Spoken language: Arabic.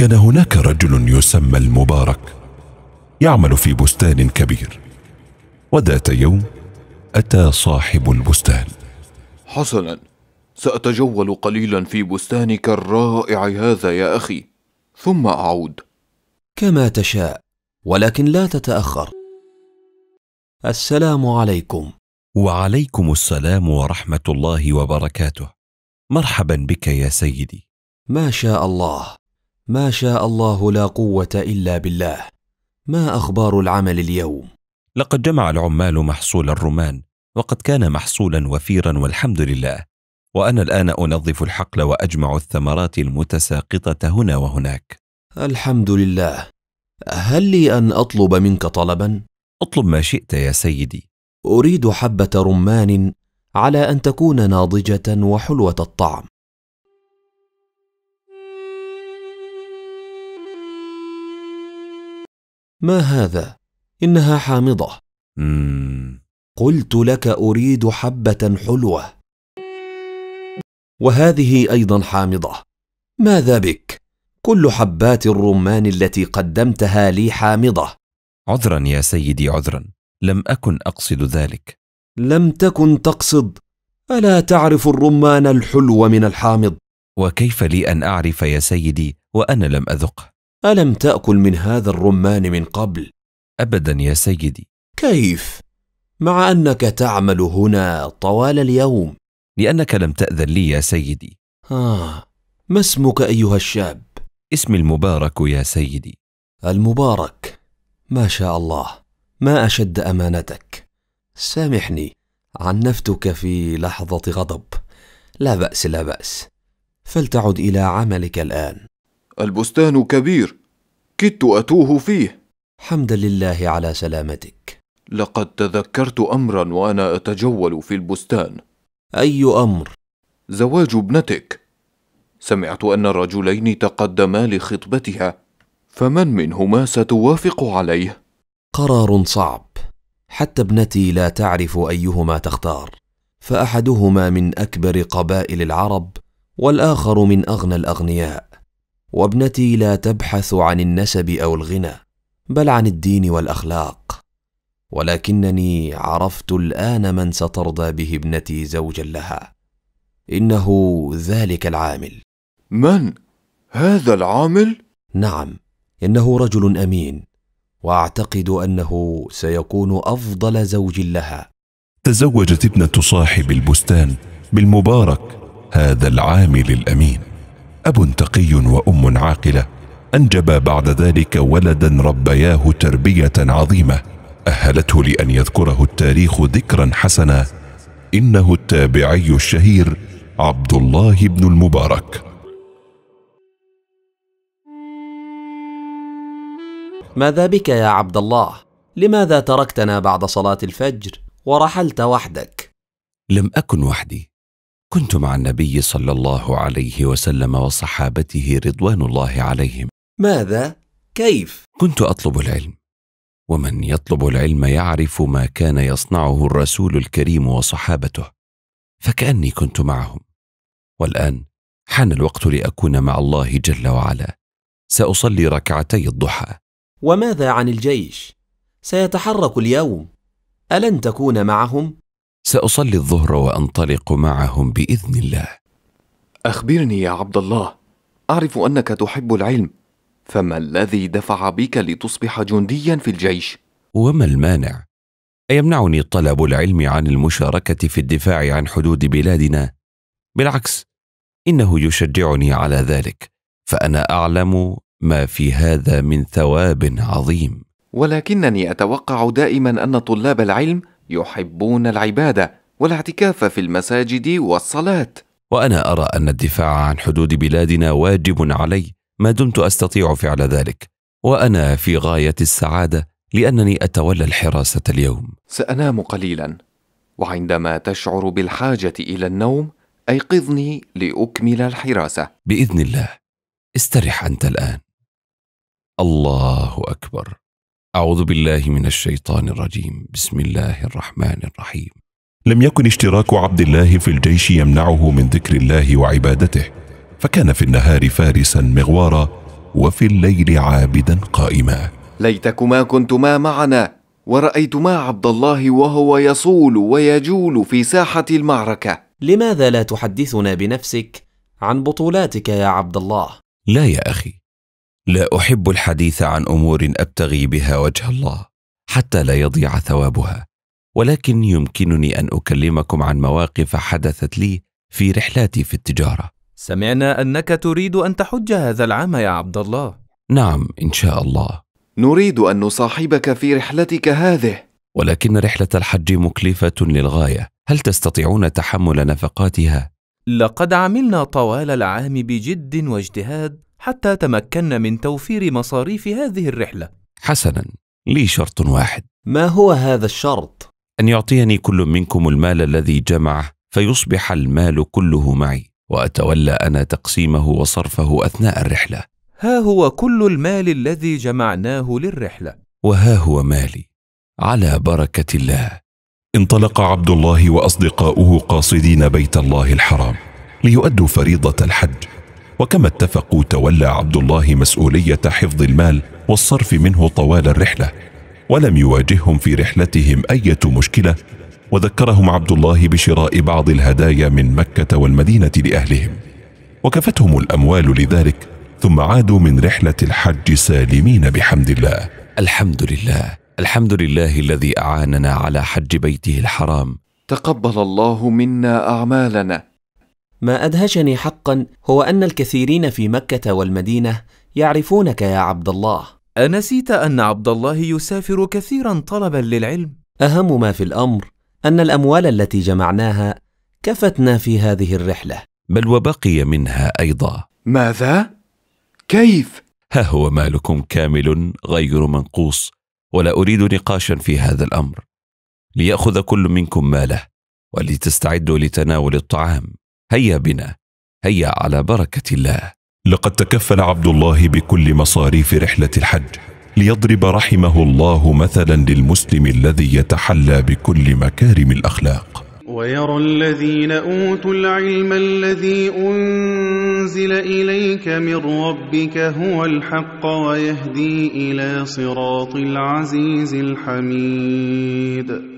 كان هناك رجل يسمى المبارك يعمل في بستان كبير وذات يوم اتى صاحب البستان حسنا ساتجول قليلا في بستانك الرائع هذا يا اخي ثم اعود كما تشاء ولكن لا تتاخر السلام عليكم وعليكم السلام ورحمه الله وبركاته مرحبا بك يا سيدي ما شاء الله ما شاء الله لا قوه الا بالله ما اخبار العمل اليوم لقد جمع العمال محصول الرمان وقد كان محصولا وفيرا والحمد لله وانا الان انظف الحقل واجمع الثمرات المتساقطه هنا وهناك الحمد لله هل لي ان اطلب منك طلبا اطلب ما شئت يا سيدي اريد حبه رمان على ان تكون ناضجه وحلوه الطعم ما هذا انها حامضه قلت لك اريد حبه حلوه وهذه ايضا حامضه ماذا بك كل حبات الرمان التي قدمتها لي حامضه عذرا يا سيدي عذرا لم اكن اقصد ذلك لم تكن تقصد الا تعرف الرمان الحلو من الحامض وكيف لي ان اعرف يا سيدي وانا لم اذقه الم تاكل من هذا الرمان من قبل ابدا يا سيدي كيف مع انك تعمل هنا طوال اليوم لانك لم تاذن لي يا سيدي آه ما اسمك ايها الشاب اسمي المبارك يا سيدي المبارك ما شاء الله ما اشد امانتك سامحني عنفتك في لحظه غضب لا باس لا باس فلتعد الى عملك الان البستان كبير كدت أتوه فيه حمدا لله على سلامتك لقد تذكرت أمرا وأنا أتجول في البستان أي أمر؟ زواج ابنتك سمعت أن الرجلين تقدما لخطبتها فمن منهما ستوافق عليه؟ قرار صعب حتى ابنتي لا تعرف أيهما تختار فأحدهما من أكبر قبائل العرب والآخر من أغنى الأغنياء وابنتي لا تبحث عن النسب او الغنى بل عن الدين والاخلاق ولكنني عرفت الان من سترضى به ابنتي زوجا لها انه ذلك العامل من هذا العامل نعم انه رجل امين واعتقد انه سيكون افضل زوج لها تزوجت ابنه صاحب البستان بالمبارك هذا العامل الامين اب تقي وام عاقله انجبا بعد ذلك ولدا ربياه تربيه عظيمه اهلته لان يذكره التاريخ ذكرا حسنا انه التابعي الشهير عبد الله بن المبارك ماذا بك يا عبد الله لماذا تركتنا بعد صلاه الفجر ورحلت وحدك لم اكن وحدي كنت مع النبي صلى الله عليه وسلم وصحابته رضوان الله عليهم ماذا كيف كنت اطلب العلم ومن يطلب العلم يعرف ما كان يصنعه الرسول الكريم وصحابته فكاني كنت معهم والان حان الوقت لاكون مع الله جل وعلا ساصلي ركعتي الضحى وماذا عن الجيش سيتحرك اليوم الن تكون معهم ساصلي الظهر وانطلق معهم باذن الله اخبرني يا عبد الله اعرف انك تحب العلم فما الذي دفع بك لتصبح جنديا في الجيش وما المانع ايمنعني طلب العلم عن المشاركه في الدفاع عن حدود بلادنا بالعكس انه يشجعني على ذلك فانا اعلم ما في هذا من ثواب عظيم ولكنني اتوقع دائما ان طلاب العلم يحبون العباده والاعتكاف في المساجد والصلاه وانا ارى ان الدفاع عن حدود بلادنا واجب علي ما دمت استطيع فعل ذلك وانا في غايه السعاده لانني اتولى الحراسه اليوم سانام قليلا وعندما تشعر بالحاجه الى النوم ايقظني لاكمل الحراسه باذن الله استرح انت الان الله اكبر أعوذ بالله من الشيطان الرجيم بسم الله الرحمن الرحيم لم يكن اشتراك عبد الله في الجيش يمنعه من ذكر الله وعبادته فكان في النهار فارسا مغوارا وفي الليل عابدا قائما ليتكما كنتما معنا ورأيتما عبد الله وهو يصول ويجول في ساحة المعركة لماذا لا تحدثنا بنفسك عن بطولاتك يا عبد الله لا يا أخي لا احب الحديث عن امور ابتغي بها وجه الله حتى لا يضيع ثوابها ولكن يمكنني ان اكلمكم عن مواقف حدثت لي في رحلاتي في التجاره سمعنا انك تريد ان تحج هذا العام يا عبد الله نعم ان شاء الله نريد ان نصاحبك في رحلتك هذه ولكن رحله الحج مكلفه للغايه هل تستطيعون تحمل نفقاتها لقد عملنا طوال العام بجد واجتهاد حتى تمكنا من توفير مصاريف هذه الرحلة. حسنا، لي شرط واحد. ما هو هذا الشرط؟ أن يعطيني كل منكم المال الذي جمعه فيصبح المال كله معي، وأتولى أنا تقسيمه وصرفه أثناء الرحلة. ها هو كل المال الذي جمعناه للرحلة. وها هو مالي، على بركة الله. انطلق عبد الله وأصدقاؤه قاصدين بيت الله الحرام ليؤدوا فريضة الحج. وكما اتفقوا تولى عبد الله مسؤولية حفظ المال والصرف منه طوال الرحلة ولم يواجههم في رحلتهم أية مشكلة وذكرهم عبد الله بشراء بعض الهدايا من مكة والمدينة لأهلهم وكفتهم الأموال لذلك ثم عادوا من رحلة الحج سالمين بحمد الله الحمد لله الحمد لله الذي أعاننا على حج بيته الحرام تقبل الله منا أعمالنا ما ادهشني حقا هو ان الكثيرين في مكه والمدينه يعرفونك يا عبد الله انسيت ان عبد الله يسافر كثيرا طلبا للعلم اهم ما في الامر ان الاموال التي جمعناها كفتنا في هذه الرحله بل وبقي منها ايضا ماذا كيف ها هو مالكم كامل غير منقوص ولا اريد نقاشا في هذا الامر لياخذ كل منكم ماله ولتستعدوا لتناول الطعام هيا بنا هيا على بركة الله لقد تكفل عبد الله بكل مصاريف رحلة الحج ليضرب رحمه الله مثلا للمسلم الذي يتحلى بكل مكارم الأخلاق ويرى الذين أوتوا العلم الذي أنزل إليك من ربك هو الحق ويهدي إلى صراط العزيز الحميد